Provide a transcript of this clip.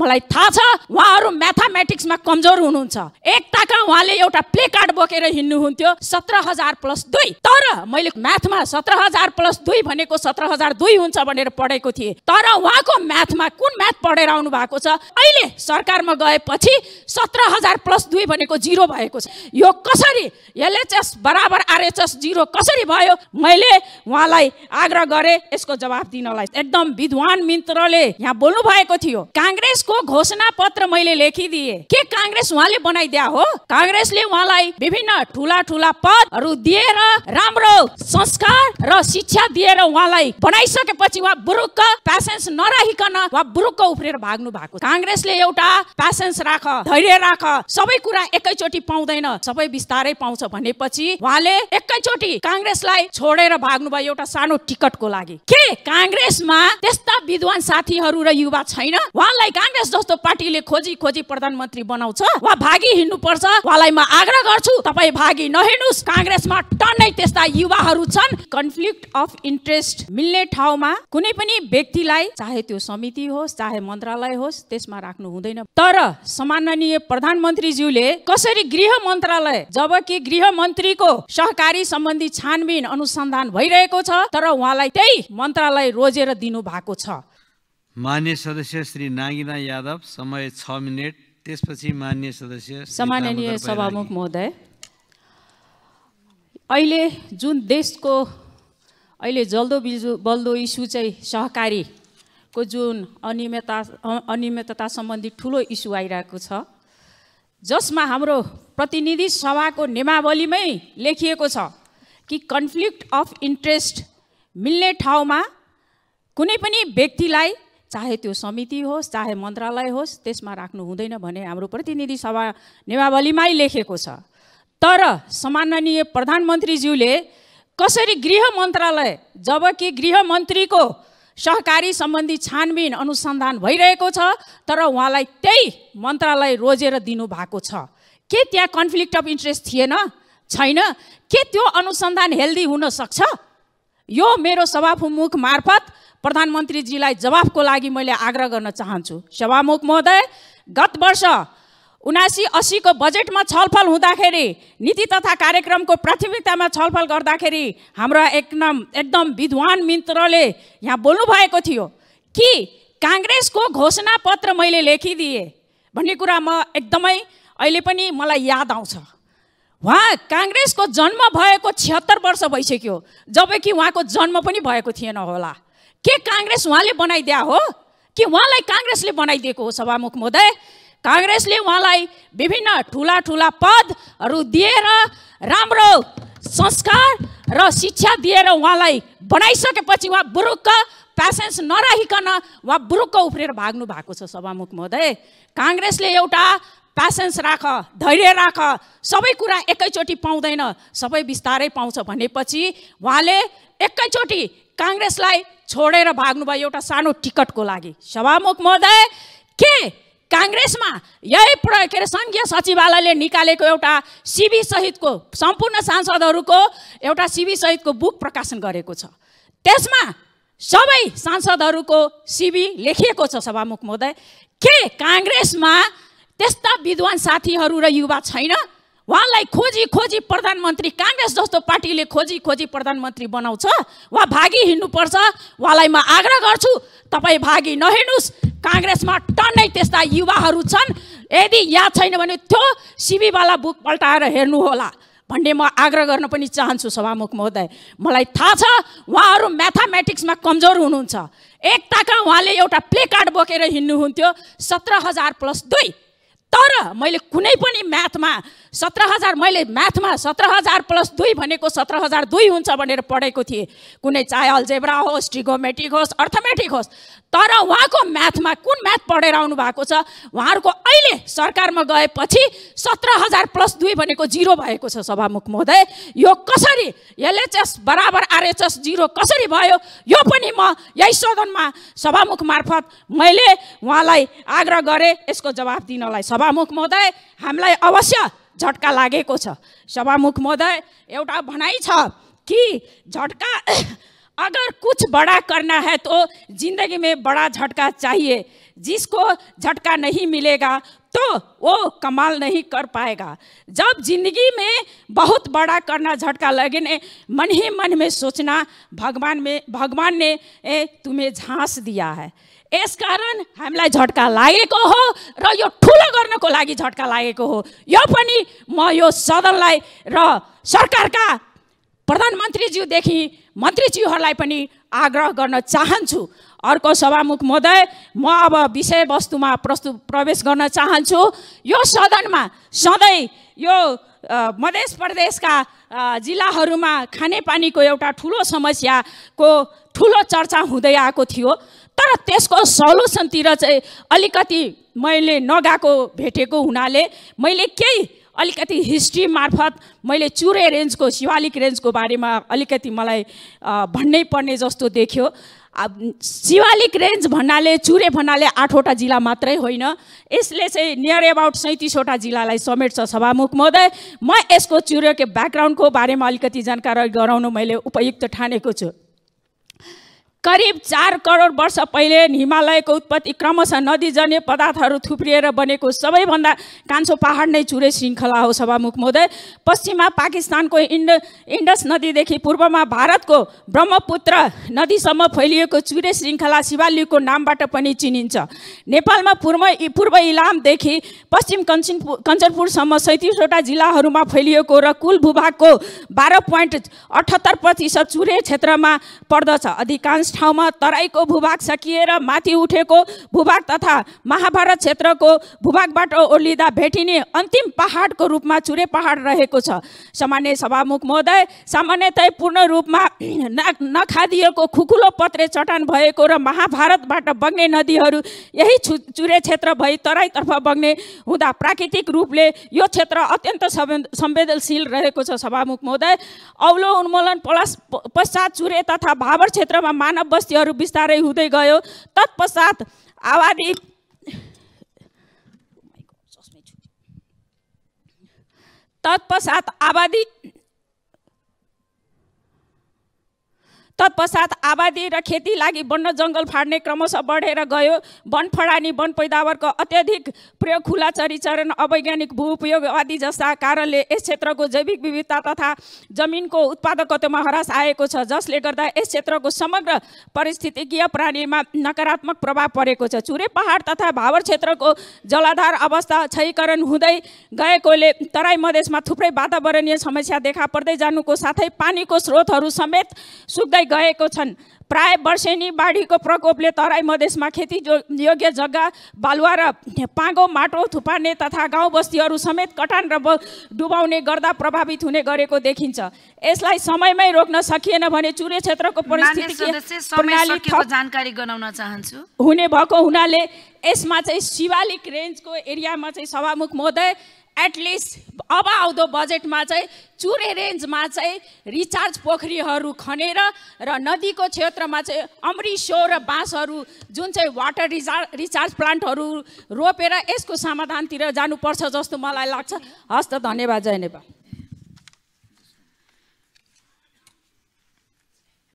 मलाई थाहा छ उहाँहरू म्याथमेटिक्समा कमजोर हुनुहुन्छ एकताका उहाँले एउटा प्ले कार्ड बोकेर हिँड्नुहुन्थ्यो सत्र हजार प्लस दुई तर मैले म्याथमा सत्र हजार प्लस दुई भनेको सत्र हजार दुई हुन्छ भनेर पढेको थिएँ तर उहाँको म्याथमा कुन म्याथ पढेर आउनु भएको छ अहिले सरकारमा गएपछि सत्र हजार प्लस दुई भनेको जिरो भएको छ यो कसरी एलएचएस बराबर आरएचएस जिरो कसरी भयो मैले उहाँलाई आग्रह गरेँ यसको जवाब दिनलाई एकदम विद्वान मित्रले यहाँ बोल्नु भएको थियो काङ्ग्रेस काङ्ग्रेसको घोषणा पत्र मैले लेखिदिए के काङ्ग्रेस उहाँले बनाइदिया हो काङ्ग्रेसले उहाँलाई विभिन्न ठुला ठुला पदहरू दिएर राम्रो संस्कार र शिक्षा दिएर उहाँलाई बनाइसकेपछि उहाँ बुरुक्क प्यासेन्स नराखिकन वा बुरुक्क उफ्रेर भाग्नु भएको काङ्ग्रेसले एउटा प्यासेन्स राख धैर्य राख सबै कुरा एकैचोटि पाउँदैन सबै बिस्तारै पाउँछ भनेपछि उहाँले एकैचोटि काङ्ग्रेसलाई छोडेर भाग्नु भयो एउटा सानो टिकटको लागि के काङ्ग्रेसमा त्यस्ता विद्वान साथीहरू र युवा छैन उहाँलाई काङ्ग्रेस जस्तो पार्टीले खोजी खोजी प्रधानमन्त्री बनाउँछ वा भागी पर्छ उहाँलाई म आग्रह गर्छु तपाईँ भागी नहिँड्नुहोस् काङ्ग्रेसमा टन्नै त्यस्ता युवाहरू छन् कन्फ्लिक्ट अफ इन्ट्रेस्ट मिल्ने ठाउँमा कुनै पनि व्यक्तिलाई चाहे त्यो समिति होस् चाहे मन्त्रालय होस् त्यसमा राख्नु हुँदैन तर सम्माननीय प्रधानमन्त्रीज्यूले कसरी गृह मन्त्रालय जबकि गृह मन्त्रीको सहकारी सम्बन्धी छानबिन अनुसन्धान भइरहेको छ तर उहाँलाई त्यही मन्त्रालय रोजेर दिनु भएको छ मान्य सदस्य श्री नागिना यादव समय छ मिनट त्यसपछि मान्य सदस्य सम्माननीय सभामुख महोदय अहिले जुन देशको अहिले जल्दो बिजु बल्दो इस्यु चाहिँ सहकारीको जुन अनियमितता अनियमितता सम्बन्धी ठुलो इस्यु आइरहेको छ जसमा हाम्रो प्रतिनिधि सभाको नियमावलीमै लेखिएको छ कि कन्फ्लिक्ट अफ इन्ट्रेस्ट मिल्ने ठाउँमा कुनै पनि व्यक्तिलाई चाहे त्यो समिति होस् चाहे मन्त्रालय होस् त्यसमा राख्नु हुँदैन भने हाम्रो प्रतिनिधि सभा नेवावलीमै लेखेको छ तर सम्माननीय प्रधानमन्त्रीज्यूले कसरी गृह मन्त्रालय जबकि गृह मन्त्रीको सहकारी सम्बन्धी छानबिन अनुसन्धान भइरहेको छ तर उहाँलाई त्यही मन्त्रालय रोजेर दिनुभएको छ के त्यहाँ कन्फ्लिक्ट अफ इन्ट्रेस्ट थिएन छैन के त्यो अनुसन्धान हेल्दी हुन सक्छ यो मेरो सभामुख मार्फत प्रधानमन्त्रीजीलाई जवाफको लागि मैले आग्रह गर्न चाहन्छु सभामुख महोदय गत वर्ष उनासी असीको बजेटमा छलफल हुँदाखेरि नीति तथा कार्यक्रमको प्राथमिकतामा छलफल गर्दाखेरि हाम्रो एकदम एकदम विद्वान मित्रले यहाँ बोल्नु भएको थियो कि काङ्ग्रेसको घोषणापत्र मैले लेखिदिएँ भन्ने कुरा म एकदमै अहिले पनि मलाई याद आउँछ उहाँ काङ्ग्रेसको जन्म भएको छिहत्तर वर्ष भइसक्यो जबकि उहाँको जन्म पनि भएको थिएन होला के काङ्ग्रेस उहाँले बनाइदिया हो कि उहाँलाई काङ्ग्रेसले बनाइदिएको हो सभामुख महोदय काङ्ग्रेसले उहाँलाई विभिन्न ठुला ठुला पदहरू दिएर राम्रो संस्कार र शिक्षा दिएर उहाँलाई बनाइसकेपछि उहाँ बुरुक्क पेसेन्स नराखिकन वा बुरुक्क उफ्रेर भाग्नु भएको छ सभामुख महोदय काङ्ग्रेसले एउटा पेसेन्स राख धैर्य राख सबै कुरा एकैचोटि पाउँदैन सबै बिस्तारै पाउँछ भनेपछि उहाँले एकैचोटि काङ्ग्रेसलाई छोडेर भाग्नुभयो एउटा सानो टिकटको लागि सभामुख महोदय के काङ्ग्रेसमा यही प्र के अरे सङ्घीय सचिवालयले निकालेको एउटा सिबी सहितको सम्पूर्ण सांसदहरूको एउटा सिबी सहितको बुक प्रकाशन गरेको छ त्यसमा सबै सांसदहरूको सिबी लेखिएको छ सभामुख महोदय के काङ्ग्रेसमा त्यस्ता विद्वान साथीहरू र युवा छैन उहाँलाई खोजी खोजी प्रधानमन्त्री काङ्ग्रेस जस्तो पार्टीले खोजी खोजी प्रधानमन्त्री बनाउँछ वा भागी हिँड्नुपर्छ उहाँलाई म आग्रह गर्छु तपाईँ भागी नहिँड्नुहोस् काङ्ग्रेसमा टन्नै त्यस्ता युवाहरू छन् यदि याद छैन भने त्यो सिबीवाला बुक पल्टाएर हेर्नुहोला भन्ने म आग्रह गर्न पनि चाहन्छु सभामुख महोदय मलाई थाहा छ उहाँहरू म्याथमेटिक्समा कमजोर हुनुहुन्छ एकताका उहाँले एउटा प्ले कार्ड बोकेर हिँड्नुहुन्थ्यो सत्र हजार प्लस दुई तर मैले कुनै पनि म्याथमा सत्र हजार मैले म्याथमा सत्र हजार प्लस दुई भनेको सत्र हजार दुई हुन्छ भनेर पढेको थिएँ कुनै चाहे अल्जेब्रा होस् ट्रिगोमेट्रिक होस् अर्थमेटिक होस् तर उहाँको म्याथमा कुन म्याथ पढेर आउनु भएको छ उहाँहरूको अहिले सरकारमा गएपछि सत्र हजार प्लस दुई भनेको जिरो भएको छ सभामुख महोदय यो कसरी एलएचएस बराबर आरएचएस जिरो कसरी भयो यो पनि म यही सदनमा सभामुख मार्फत मैले उहाँलाई आग्रह गरेँ यसको जवाब दिनलाई सभामुख महोदय हामीलाई अवश्य झट्का लागेको छ सभामुख महोदय एउटा भनाइ छ कि झट्का अगर कुछ बड़ा करना है तो जिंदगी में बड़ा झटका चाहिए जिसको झटका नहीं मिलेगा तो वो कमाल नहीं कर पाएगा जब जिंदगी में बहुत बड़ा करना झटका लगे मन ही मन में सोचना भगवान में भगवान ने ए, तुम्हें झांस दिया है इस कारण हामीलाई झटका लगे हो रो यो को लगी झटका लगे हो यो पनि मदन लाई सदनलाई का प्रधानमन्त्रीज्यूदेखि मन्त्रीज्यूहरूलाई पनि आग्रह गर्न चाहन्छु अर्को सभामुख महोदय म अब विषयवस्तुमा प्रस्तु प्रवेश गर्न चाहन्छु यो सदनमा सधैँ यो मधेस प्रदेशका जिल्लाहरूमा खानेपानीको एउटा ठुलो समस्याको ठुलो चर्चा हुँदै आएको थियो तर त्यसको सल्युसनतिर चाहिँ अलिकति मैले नगाको भेटेको हुनाले मैले केही अलिकति हिस्ट्री मार्फत मैले चुरे रेन्जको शिवालिक रेन्जको बारेमा अलिकति मलाई भन्नै पर्ने जस्तो देख्यो अब शिवालिक रेन्ज भन्नाले चुरे भन्नाले आठवटा जिल्ला मात्रै होइन यसले चाहिँ नियर एबाउट सैँतिसवटा जिल्लालाई समेट्छ सभामुख महोदय म यसको चुरेको ब्याकग्राउन्डको बारेमा अलिकति जानकारी गराउनु मैले उपयुक्त ठानेको छु करिब चार करोड वर्ष पहिले हिमालयको उत्पत्ति क्रमशः नदीजन्य पदार्थहरू थुप्रिएर बनेको सबैभन्दा कान्छो पहाड नै चुरे श्रृङ्खला हो सभामुख महोदय पश्चिममा पाकिस्तानको इन्ड इन्डस नदीदेखि पूर्वमा भारतको ब्रह्मपुत्र नदीसम्म फैलिएको चुरे श्रृङ्खला शिवालयको नामबाट पनि चिनिन्छ नेपालमा पूर्व पूर्व इलामदेखि पश्चिम कञ्चनपुर कञ्चनपुरसम्म सैँतिसवटा जिल्लाहरूमा फैलिएको र कुल भूभागको बाह्र पोइन्ट अठहत्तर प्रतिशत चुरे क्षेत्रमा पर्दछ अधिकांश ठाउँमा तराईको भूभाग सकिएर माथि उठेको भूभाग तथा महाभारत क्षेत्रको भूभागबाट ओर्लिँदा भेटिने अन्तिम पहाडको रूपमा चुरे पहाड रहेको छ सामान्य सभामुख महोदय सामान्यतया पूर्ण रूपमा नखादिएको खुकुलो पत्रे चट्टान भएको र महाभारतबाट बग्ने नदीहरू यही छु चुरे क्षेत्र भई तराईतर्फ बग्ने हुँदा प्राकृतिक रूपले यो क्षेत्र अत्यन्त संवेदनशील रहेको छ सभामुख महोदय औलो उन्मूलन पश्चात चुरे तथा भावर क्षेत्रमा मानव मानव बस्तीहरू बिस्तारै हुँदै गयो तत्पश्चात आबादी तत्पश्चात आबादी तत्पश्चात आबादी र खेती लागि वन जङ्गल फाड्ने क्रमशः बढेर गयो वन फडानी वन पैदावारको अत्याधिक प्रयोग खुला चरीचरण अवैज्ञानिक भू उपयोग आदि जस्ता कारणले यस क्षेत्रको जैविक विविधता तथा जमिनको उत्पादकत्वमा ह्रास आएको छ जसले गर्दा यस क्षेत्रको समग्र परिस्थितिकीय प्राणीमा नकारात्मक प्रभाव परेको छ चुरे पहाड तथा भावर क्षेत्रको जलाधार अवस्था क्षयीकरण हुँदै गएकोले तराई मधेसमा थुप्रै वातावरणीय समस्या देखा पर्दै जानुको साथै पानीको स्रोतहरू समेत सुक्दै गएको छन् प्राय वर्षेनी बाढीको प्रकोपले तराई मधेसमा खेती योग्य जग्गा बालुवा र पाँगो माटो थुपार्ने तथा गाउँ गाउँबस्तीहरू समेत कटान र डुबाउने गर्दा प्रभावित हुने गरेको देखिन्छ यसलाई समयमै रोक्न सकिएन भने चुरे क्षेत्रको परिस्थिति जानकारी गराउन चाहन्छु हुने भएको हुनाले यसमा चाहिँ शिवालिक रेन्जको एरियामा चाहिँ सभामुख महोदय एटलिस्ट अब आउँदो बजेटमा चाहिँ चुरे रेन्जमा चाहिँ रिचार्ज पोखरीहरू खनेर र नदीको क्षेत्रमा चाहिँ अमृसो र बाँसहरू जुन चाहिँ वाटर रिचार्ज रिचार्ज प्लान्टहरू रोपेर यसको समाधानतिर जानुपर्छ जस्तो मलाई लाग्छ त धन्यवाद जय